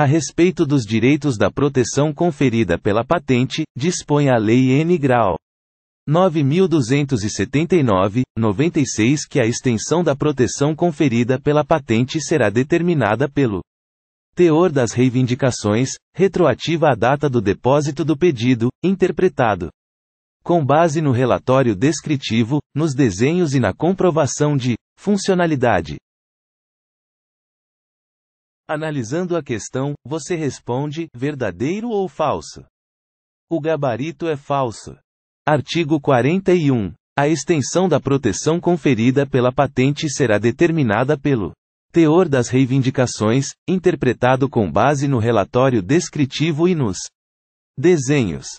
A respeito dos direitos da proteção conferida pela patente, dispõe a Lei N. Grau. 9279, 96 que a extensão da proteção conferida pela patente será determinada pelo teor das reivindicações, retroativa à data do depósito do pedido, interpretado com base no relatório descritivo, nos desenhos e na comprovação de funcionalidade. Analisando a questão, você responde: verdadeiro ou falso? O gabarito é falso. Artigo 41. A extensão da proteção conferida pela patente será determinada pelo teor das reivindicações, interpretado com base no relatório descritivo e nos desenhos